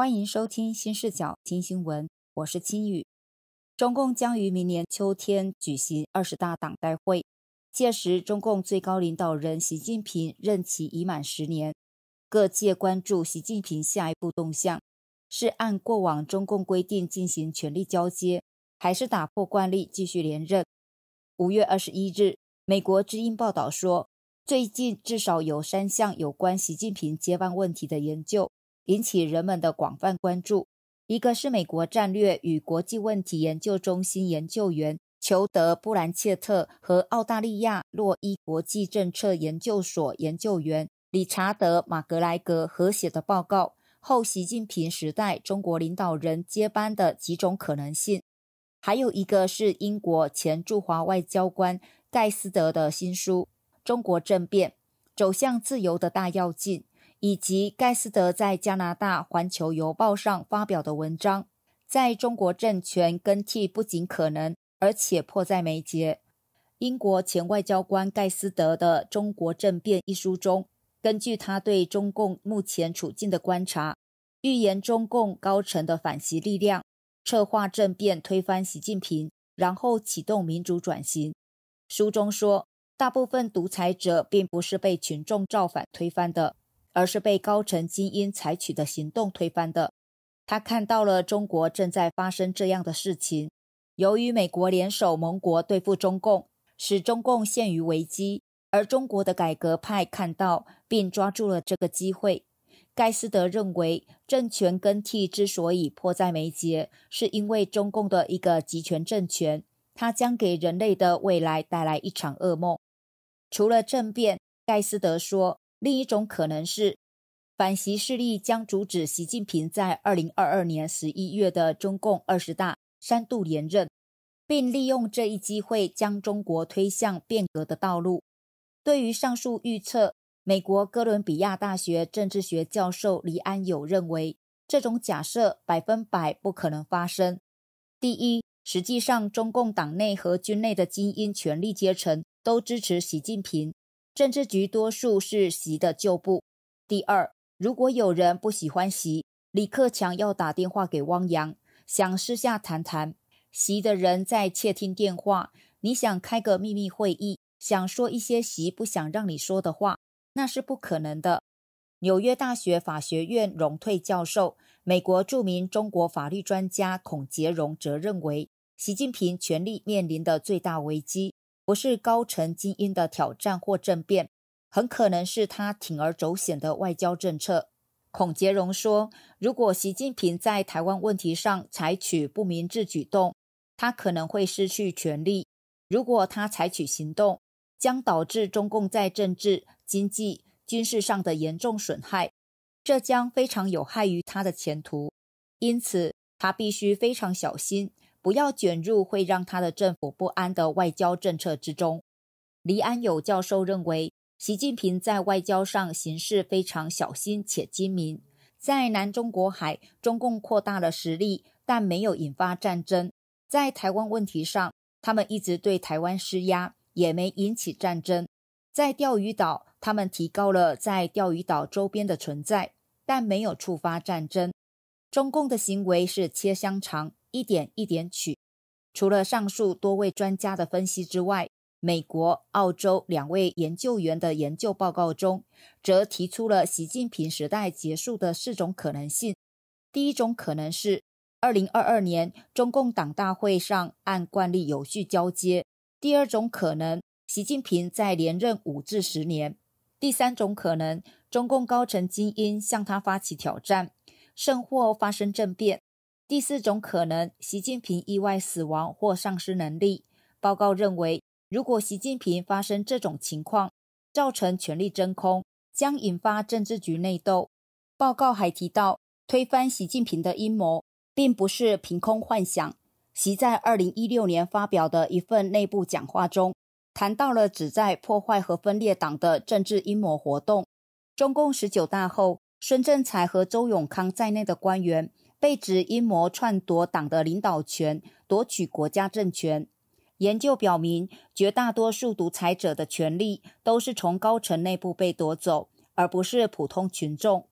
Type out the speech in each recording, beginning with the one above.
欢迎收听新视角听新闻，我是青雨。中共将于明年秋天举行二十大党代会，届时中共最高领导人习近平任期已满十年，各界关注习近平下一步动向，是按过往中共规定进行权力交接，还是打破惯例继续连任？五月二十一日，美国《知音》报道说，最近至少有三项有关习近平接班问题的研究。引起人们的广泛关注。一个是美国战略与国际问题研究中心研究员裘德·布兰切特和澳大利亚洛伊国际政策研究所研究员理查德·马格莱格合写的报告《后习近平时代中国领导人接班的几种可能性》，还有一个是英国前驻华外交官盖斯德的新书《中国政变：走向自由的大跃进》。以及盖斯德在加拿大《环球邮报》上发表的文章，在中国政权更替不仅可能，而且迫在眉睫。英国前外交官盖斯德的《中国政变》一书中，根据他对中共目前处境的观察，预言中共高层的反袭力量策划政变，推翻习近平，然后启动民主转型。书中说，大部分独裁者并不是被群众造反推翻的。而是被高层精英采取的行动推翻的。他看到了中国正在发生这样的事情。由于美国联手盟国对付中共，使中共陷于危机，而中国的改革派看到并抓住了这个机会。盖斯德认为，政权更替之所以迫在眉睫，是因为中共的一个集权政权，它将给人类的未来带来一场噩梦。除了政变，盖斯德说。另一种可能是，反习势力将阻止习近平在二零二二年十一月的中共二十大三度连任，并利用这一机会将中国推向变革的道路。对于上述预测，美国哥伦比亚大学政治学教授黎安友认为，这种假设百分百不可能发生。第一，实际上，中共党内和军内的精英权力阶层都支持习近平。政治局多数是习的旧部。第二，如果有人不喜欢习，李克强要打电话给汪洋，想私下谈谈。习的人在窃听电话，你想开个秘密会议，想说一些习不想让你说的话，那是不可能的。纽约大学法学院荣退教授、美国著名中国法律专家孔杰荣则认为，习近平权力面临的最大危机。不是高层精英的挑战或政变，很可能是他铤而走险的外交政策。孔杰荣说：“如果习近平在台湾问题上采取不明智举动，他可能会失去权力。如果他采取行动，将导致中共在政治、经济、军事上的严重损害，这将非常有害于他的前途。因此，他必须非常小心。”不要卷入会让他的政府不安的外交政策之中。黎安友教授认为，习近平在外交上行事非常小心且精明。在南中国海，中共扩大了实力，但没有引发战争。在台湾问题上，他们一直对台湾施压，也没引起战争。在钓鱼岛，他们提高了在钓鱼岛周边的存在，但没有触发战争。中共的行为是切香肠。一点一点取。除了上述多位专家的分析之外，美国、澳洲两位研究员的研究报告中，则提出了习近平时代结束的四种可能性：第一种可能是二零二二年中共党大会上按惯例有序交接；第二种可能，习近平在连任五至十年；第三种可能，中共高层精英向他发起挑战，甚或发生政变。第四种可能：习近平意外死亡或丧失能力。报告认为，如果习近平发生这种情况，造成权力真空，将引发政治局内斗。报告还提到，推翻习近平的阴谋并不是凭空幻想。其在二零一六年发表的一份内部讲话中，谈到了旨在破坏和分裂党的政治阴谋活动。中共十九大后，孙政才和周永康在内的官员。被指阴谋篡夺党的领导权，夺取国家政权。研究表明，绝大多数独裁者的权力都是从高层内部被夺走，而不是普通群众。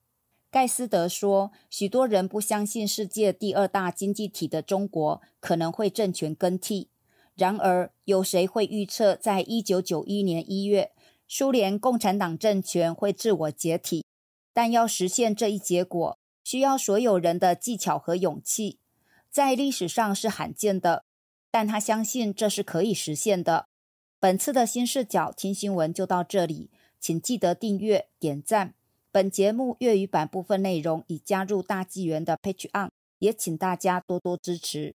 盖斯德说：“许多人不相信世界第二大经济体的中国可能会政权更替。然而，有谁会预测，在一九九一年一月，苏联共产党政权会自我解体？但要实现这一结果。”需要所有人的技巧和勇气，在历史上是罕见的，但他相信这是可以实现的。本次的新视角听新闻就到这里，请记得订阅、点赞。本节目粤语版部分内容已加入大纪元的 Page on，也请大家多多支持。